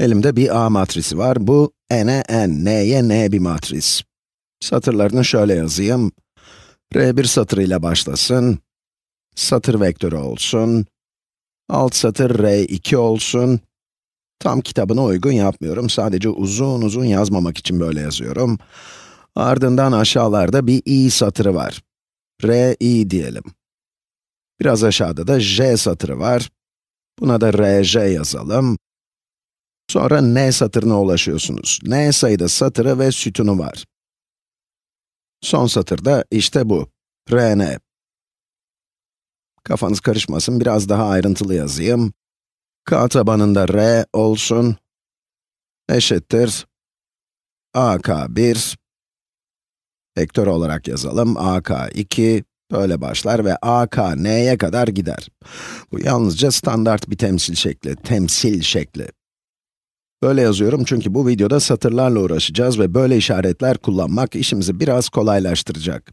Elimde bir A matrisi var. Bu n'e n, n'ye n bir matris. Satırlarını şöyle yazayım. R1 satırıyla başlasın. Satır vektörü olsun. Alt satır R2 olsun. Tam kitabına uygun yapmıyorum. Sadece uzun uzun yazmamak için böyle yazıyorum. Ardından aşağılarda bir i satırı var. RI diyelim. Biraz aşağıda da j satırı var. Buna da rj yazalım. Sonra n satırına ulaşıyorsunuz. n sayıda satırı ve sütunu var. Son satırda işte bu. rn. Kafanız karışmasın, biraz daha ayrıntılı yazayım. k tabanında r olsun. Eşittir. ak1. Vektör olarak yazalım. ak2. Böyle başlar ve ak k, n'ye kadar gider. Bu yalnızca standart bir temsil şekli, temsil şekli. Böyle yazıyorum çünkü bu videoda satırlarla uğraşacağız ve böyle işaretler kullanmak işimizi biraz kolaylaştıracak.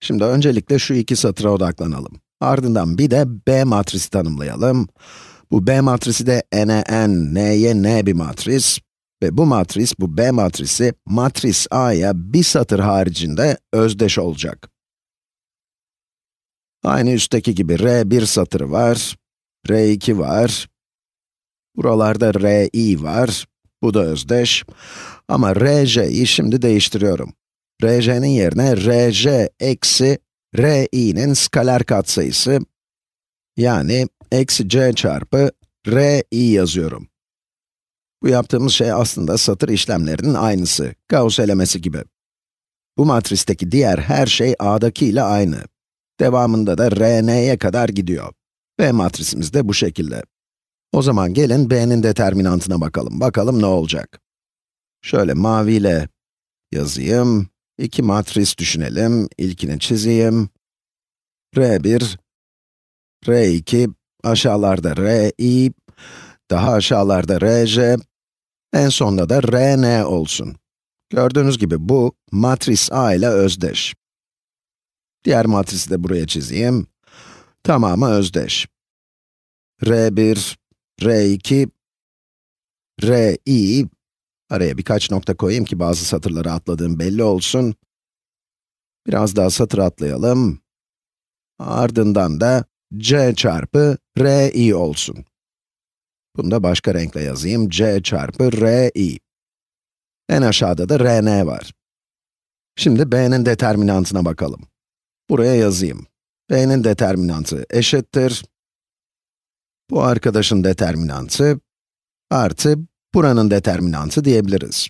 Şimdi öncelikle şu iki satıra odaklanalım. Ardından bir de B matrisi tanımlayalım. Bu B matrisi de n'e n, n'ye n bir matris. Ve bu matris, bu B matrisi, matris A'ya bir satır haricinde özdeş olacak. Aynı üstteki gibi r bir satırı var, R2 var, Buralarda Ri var, bu da özdeş. Ama Rj'yi şimdi değiştiriyorum. Rj'nin yerine Rj eksi Ri'nin skaler katsayısı, yani eksi c çarpı Ri yazıyorum. Bu yaptığımız şey aslında satır işlemlerinin aynısı, Gauss elemesi gibi. Bu matristeki diğer her şey a'daki ile aynı. Devamında da Rn'ye kadar gidiyor. B matrisimiz de bu şekilde. O zaman gelin b'nin determinantına bakalım. Bakalım ne olacak? Şöyle maviyle yazayım. İki matris düşünelim. İlkini çizeyim. R1, R2, aşağılarda Ri, daha aşağılarda Rj, en sonda da Rn olsun. Gördüğünüz gibi bu, matris A ile özdeş. Diğer matrisi de buraya çizeyim. Tamamı özdeş. R1, R2, Ri, araya birkaç nokta koyayım ki bazı satırları atladığım belli olsun. Biraz daha satır atlayalım. Ardından da C çarpı Ri olsun. Bunu da başka renkle yazayım. C çarpı Ri. En aşağıda da Rn var. Şimdi b'nin determinantına bakalım. Buraya yazayım. b'nin determinantı eşittir bu arkadaşın determinantı artı buranın determinantı diyebiliriz.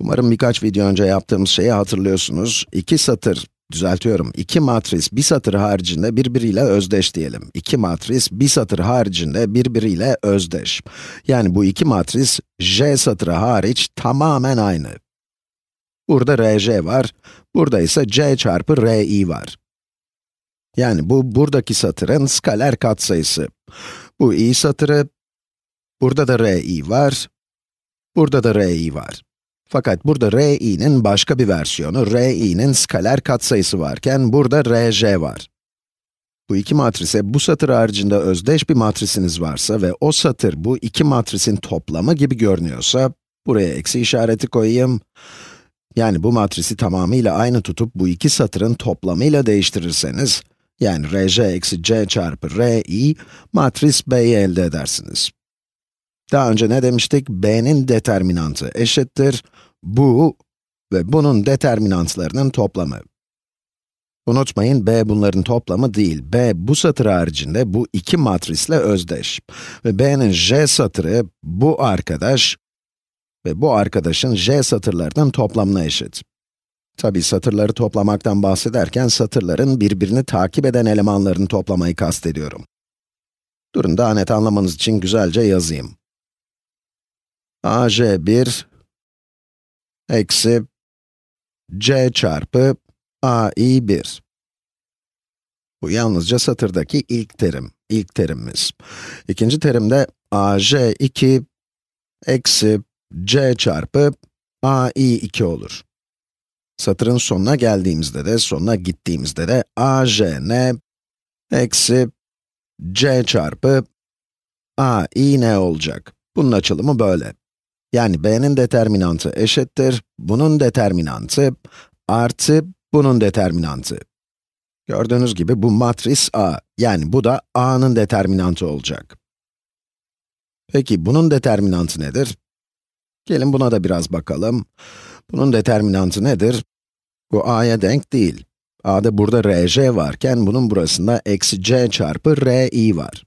Umarım birkaç video önce yaptığımız şeyi hatırlıyorsunuz. İki satır, düzeltiyorum, iki matris bir satır haricinde birbiriyle özdeş diyelim. İki matris bir satır haricinde birbiriyle özdeş. Yani bu iki matris j satırı hariç tamamen aynı. Burada rj var, burada ise c çarpı ri var. Yani bu buradaki satırın skaler katsayısı. Bu i satırı, burada da r i var, burada da r i var. Fakat burada r i'nin başka bir versiyonu, r i'nin skaler katsayısı varken burada r j var. Bu iki matrise, bu satır haricinde özdeş bir matrisiniz varsa ve o satır bu iki matrisin toplamı gibi görünüyorsa, buraya eksi işareti koyayım. Yani bu matrisi tamamıyla aynı tutup bu iki satırın toplamıyla değiştirirseniz, yani rj eksi c çarpı ri matris b'yi elde edersiniz. Daha önce ne demiştik? b'nin determinantı eşittir bu ve bunun determinantlarının toplamı. Unutmayın, b bunların toplamı değil. b bu satır haricinde bu iki matrisle özdeş. Ve b'nin j satırı bu arkadaş ve bu arkadaşın j satırlarının toplamına eşit. Tabi satırları toplamaktan bahsederken satırların birbirini takip eden elemanlarını toplamayı kastediyorum. Durun daha net anlamanız için güzelce yazayım. AJ1 eksi C çarpı AI1. Bu yalnızca satırdaki ilk terim, ilk terimimiz. İkinci terimde AJ2 eksi C çarpı AI2 olur. Satırın sonuna geldiğimizde de, sonuna gittiğimizde de ajn eksi c çarpı ain olacak. Bunun açılımı böyle. Yani b'nin determinantı eşittir, bunun determinantı artı bunun determinantı. Gördüğünüz gibi bu matris A, yani bu da A'nın determinantı olacak. Peki bunun determinantı nedir? Gelin buna da biraz bakalım. Bunun determinantı nedir? Bu a'ya denk değil. a'da burada rj varken bunun burasında eksi c çarpı ri var.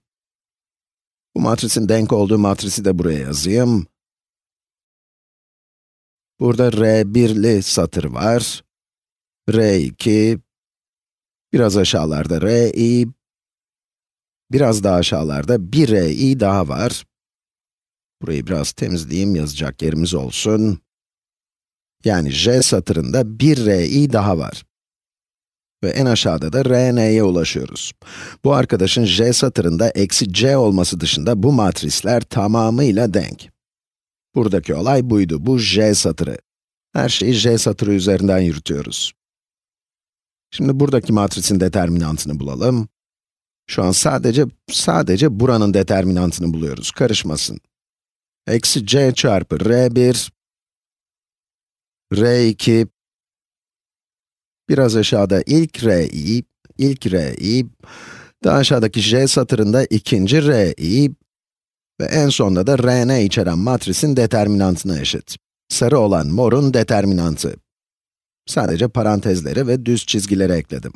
Bu matrisin denk olduğu matrisi de buraya yazayım. Burada r1'li satır var. r2, biraz aşağılarda ri, biraz daha aşağılarda bir ri daha var. Burayı biraz temizleyeyim, yazacak yerimiz olsun. Yani j satırında bir ri daha var. Ve en aşağıda da rn'ye ulaşıyoruz. Bu arkadaşın j satırında eksi c olması dışında bu matrisler tamamıyla denk. Buradaki olay buydu, bu j satırı. Her şeyi j satırı üzerinden yürütüyoruz. Şimdi buradaki matrisin determinantını bulalım. Şu an sadece, sadece buranın determinantını buluyoruz, karışmasın. Eksi c çarpı r1 R2, biraz aşağıda ilk Ri, ilk Ri, daha aşağıdaki J satırında ikinci Ri ve en sonunda da Rn içeren matrisin determinantına eşit. Sarı olan morun determinantı. Sadece parantezleri ve düz çizgileri ekledim.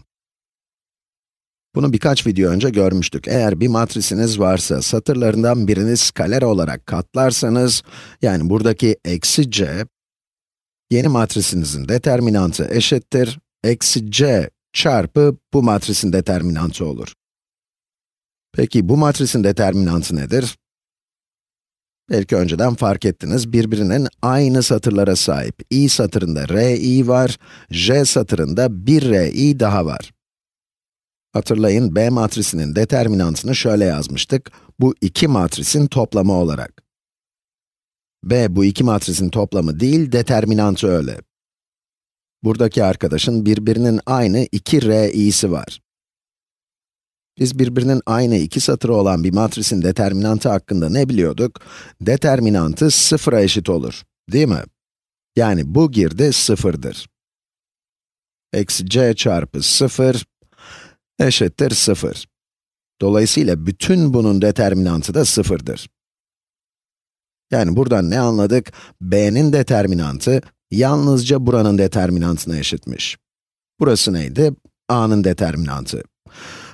Bunu birkaç video önce görmüştük. Eğer bir matrisiniz varsa, satırlarından birini skaler olarak katlarsanız, yani buradaki eksi c, yeni matrisinizin determinantı eşittir, eksi c çarpı bu matrisin determinantı olur. Peki bu matrisin determinantı nedir? Belki önceden fark ettiniz, birbirinin aynı satırlara sahip. i satırında ri var, j satırında 1 ri daha var. Hatırlayın, B matrisinin determinantını şöyle yazmıştık, bu iki matrisin toplamı olarak. B bu iki matrisin toplamı değil, determinantı öyle. Buradaki arkadaşın birbirinin aynı 2 Ri'si var. Biz birbirinin aynı iki satırı olan bir matrisin determinantı hakkında ne biliyorduk? Determinantı sıfıra eşit olur, değil mi? Yani bu girdi sıfırdır. Eksi c çarpı sıfır eşittir sıfır. Dolayısıyla bütün bunun determinantı da sıfırdır. Yani buradan ne anladık? b'nin determinantı yalnızca buranın determinantına eşitmiş. Burası neydi? a'nın determinantı.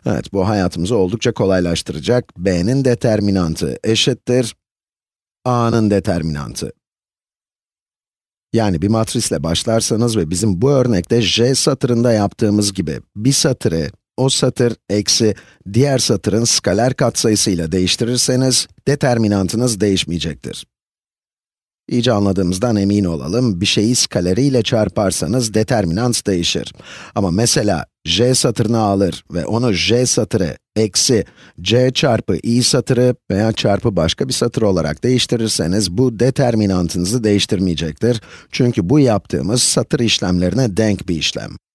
Evet, bu hayatımızı oldukça kolaylaştıracak. b'nin determinantı eşittir a'nın determinantı. Yani bir matrisle başlarsanız ve bizim bu örnekte j satırında yaptığımız gibi bir satırı o satır eksi diğer satırın skaler katsayısıyla değiştirirseniz determinantınız değişmeyecektir. İyice anladığımızdan emin olalım, bir şeyi skaleriyle çarparsanız determinant değişir. Ama mesela j satırını alır ve onu j satırı eksi c çarpı i satırı veya çarpı başka bir satır olarak değiştirirseniz bu determinantınızı değiştirmeyecektir. Çünkü bu yaptığımız satır işlemlerine denk bir işlem.